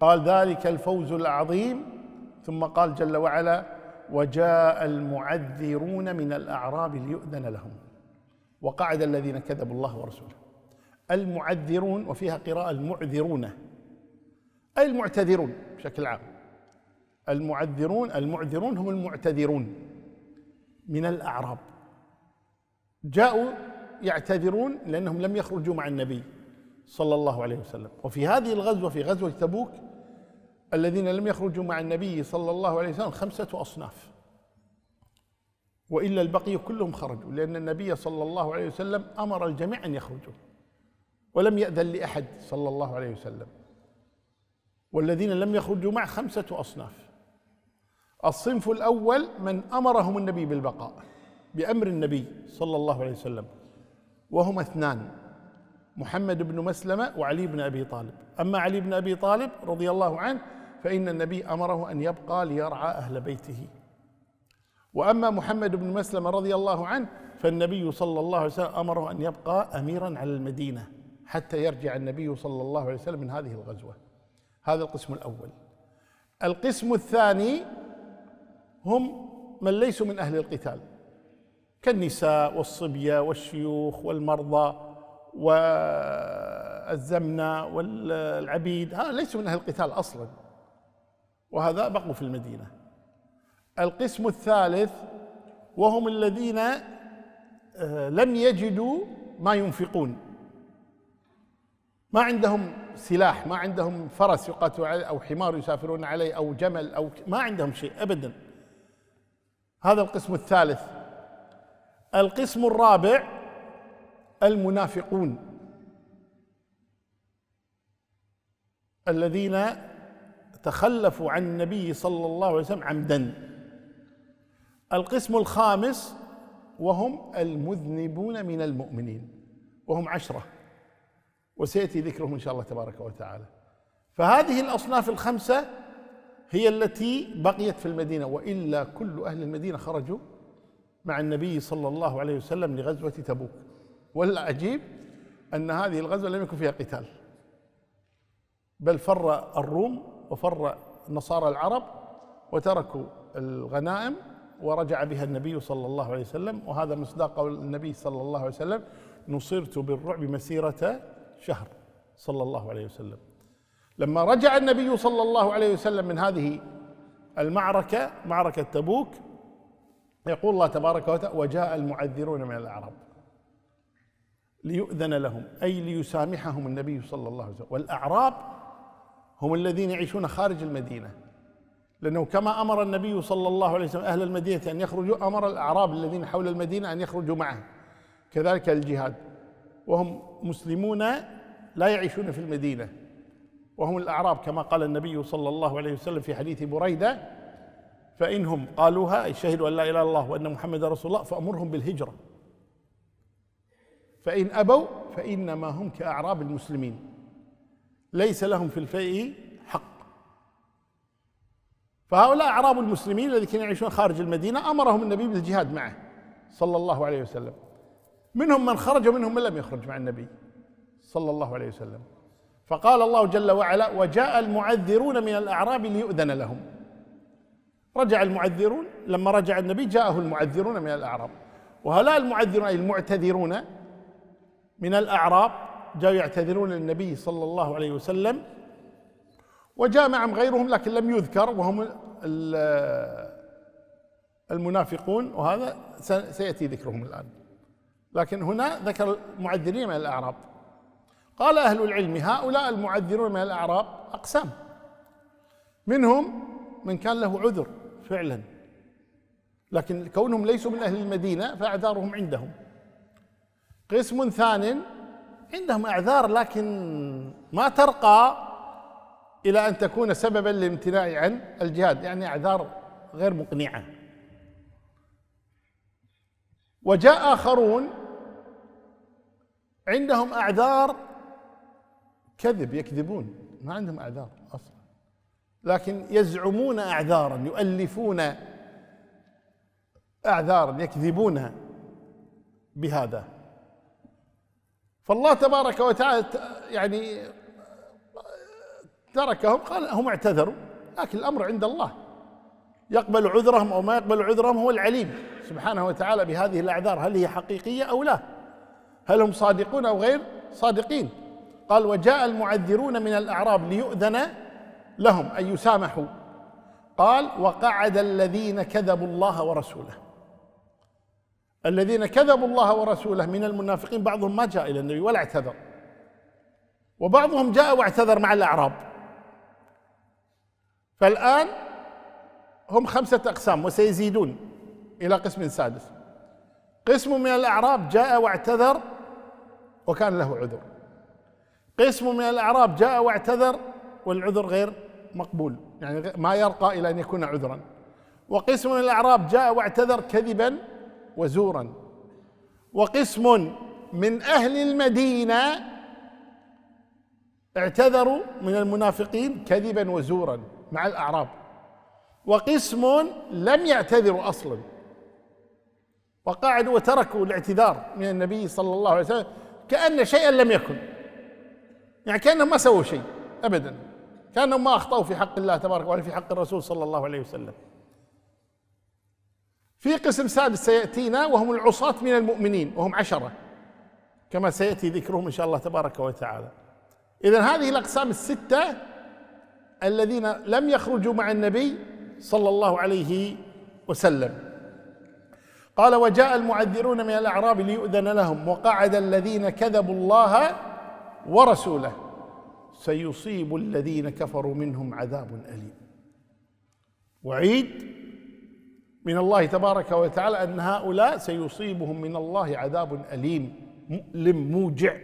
قال ذلك الفوز العظيم ثم قال جل وعلا وجاء المعذرون من الأعراب ليؤذن لهم وقعد الذين كذبوا الله ورسوله المعذرون وفيها قراءة المعذرون أي المعتذرون بشكل عام المعذرون المعذرون هم المعتذرون من الأعراب جاءوا يعتذرون لأنهم لم يخرجوا مع النبي صلى الله عليه وسلم وفي هذه الغزوة في غزوة تبوك الذين لم يخرجوا مع النبي صلى الله عليه وسلم خمسة أصناف وإلا البقية كلهم خرجوا لأن النبي صلى الله عليه وسلم أمر الجميع أن يخرجوا ولم يأذن لأحد صلى الله عليه وسلم والذين لم يخرجوا معه خمسة أصناف الصنف الأول من أمرهم النبي بالبقاء بأمر النبي صلى الله عليه وسلم وهم اثنان محمد بن مسلمة وعلي بن أبي طالب أما علي بن أبي طالب رضي الله عنه فإن النبي أمره أن يبقى ليرعى أهل بيته وأما محمد بن مسلمة رضي الله عنه فالنبي صلى الله عليه وسلم أمره أن يبقى أميرا على المدينة حتى يرجع النبي صلى الله عليه وسلم من هذه الغزوة هذا القسم الأول القسم الثاني هم من ليسوا من أهل القتال كالنساء والصبية والشيوخ والمرضى والزمنة والعبيد هذا ليسوا من أهل القتال أصلا وهذا بقوا في المدينة القسم الثالث وهم الذين آه، لم يجدوا ما ينفقون ما عندهم سلاح ما عندهم فرس يقاتلوا عليه أو حمار يسافرون عليه أو جمل أو ما عندهم شيء أبدا هذا القسم الثالث القسم الرابع المنافقون الذين تخلفوا عن النبي صلى الله عليه وسلم عمدا القسم الخامس وهم المذنبون من المؤمنين وهم عشرة وسيأتي ذكرهم إن شاء الله تبارك وتعالى فهذه الأصناف الخمسة هي التي بقيت في المدينة وإلا كل أهل المدينة خرجوا مع النبي صلى الله عليه وسلم لغزوة تبوك والعجيب أن هذه الغزوة لم يكن فيها قتال بل فر الروم وفر نصارى العرب وتركوا الغنائم ورجع بها النبي صلى الله عليه وسلم وهذا مصداق قول النبي صلى الله عليه وسلم نصرت بالرعب مسيرة شهر صلى الله عليه وسلم لما رجع النبي صلى الله عليه وسلم من هذه المعركة معركة تبوك يقول الله تبارك وتعالى وجاء المعذرون من الأعراب ليؤذن لهم أي ليسامحهم النبي صلى الله عليه وسلم والأعراب هم الذين يعيشون خارج المدينة لأنه كما أمر النبي صلى الله عليه وسلم أهل المدينة أن يخرجوا أمر الأعراب الذين حول المدينة أن يخرجوا معه كذلك الجهاد وهم مسلمون لا يعيشون في المدينة وهم الأعراب كما قال النبي صلى الله عليه وسلم في حديث بريدة فإنهم قالوها أي شهدوا أن لا إله إلا الله وأن محمد رسول الله فأمرهم بالهجرة فإن أبوا فإنما هم كأعراب المسلمين ليس لهم في الفيء حق فهؤلاء أعراب المسلمين الذين كانوا يعيشون خارج المدينة أمرهم النبي بالجهاد معه صلى الله عليه وسلم منهم من خرج ومنهم من لم يخرج مع النبي صلى الله عليه وسلم فقال الله جل وعلا وجاء المعذرون من الأعراب ليؤذن لهم رجع المعذرون لما رجع النبي جاءه المعذرون من الأعراب وهؤلاء المعذرون أي المعتذرون من الأعراب جاءوا يعتذرون للنبي صلى الله عليه وسلم وجاء معهم غيرهم لكن لم يذكر وهم المنافقون وهذا سيأتي ذكرهم الآن لكن هنا ذكر المعذرين من الأعراب قال أهل العلم هؤلاء المعذرون من الأعراب أقسام منهم من كان له عذر فعلا لكن كونهم ليسوا من أهل المدينة فأعذارهم عندهم قسم ثان عندهم أعذار لكن ما ترقى إلى أن تكون سببا للامتناع عن الجهاد يعني أعذار غير مقنعة وجاء آخرون عندهم أعذار كذب يكذبون ما عندهم أعذار أصلا لكن يزعمون أعذارا يؤلفون أعذارا يكذبون بهذا فالله تبارك وتعالى يعني تركهم قال هم اعتذروا لكن الامر عند الله يقبل عذرهم او ما يقبل عذرهم هو العليم سبحانه وتعالى بهذه الاعذار هل هي حقيقيه او لا هل هم صادقون او غير صادقين قال وجاء المعذرون من الاعراب ليؤذن لهم ان يسامحوا قال وقعد الذين كذبوا الله ورسوله الذين كذبوا الله ورسوله من المنافقين بعضهم ما جاء إلى النبي ولا اعتذر وبعضهم جاء واعتذر مع الأعراب فالآن هم خمسة أقسام وسيزيدون إلى قسم سادس قسم من الأعراب جاء واعتذر وكان له عذر قسم من الأعراب جاء واعتذر والعذر غير مقبول يعني ما يرقى إلى أن يكون عذرا وقسم من الأعراب جاء واعتذر كذبا وزورا وقسم من اهل المدينه اعتذروا من المنافقين كذبا وزورا مع الاعراب وقسم لم يعتذروا اصلا وقعدوا وتركوا الاعتذار من النبي صلى الله عليه وسلم كأن شيئا لم يكن يعني كأنهم ما سووا شيء أبدا كأنهم ما أخطأوا في حق الله تبارك وتعالى في حق الرسول صلى الله عليه وسلم في قسم سادس سيأتينا وهم العصاة من المؤمنين وهم عشرة كما سيأتي ذكرهم إن شاء الله تبارك وتعالى إذا هذه الأقسام الستة الذين لم يخرجوا مع النبي صلى الله عليه وسلم قال وجاء المعذرون من الأعراب ليؤذن لهم وقعد الذين كذبوا الله ورسوله سيصيب الذين كفروا منهم عذاب أليم وعيد من الله تبارك وتعالى أن هؤلاء سيصيبهم من الله عذاب أليم مؤلم موجع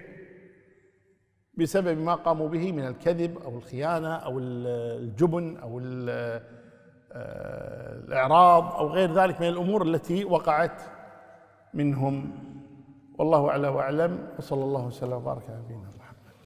بسبب ما قاموا به من الكذب أو الخيانة أو الجبن أو آه، الإعراض أو غير ذلك من الأمور التي وقعت منهم والله أعلى وأعلم وصلى الله وسلم وبارك على نبينا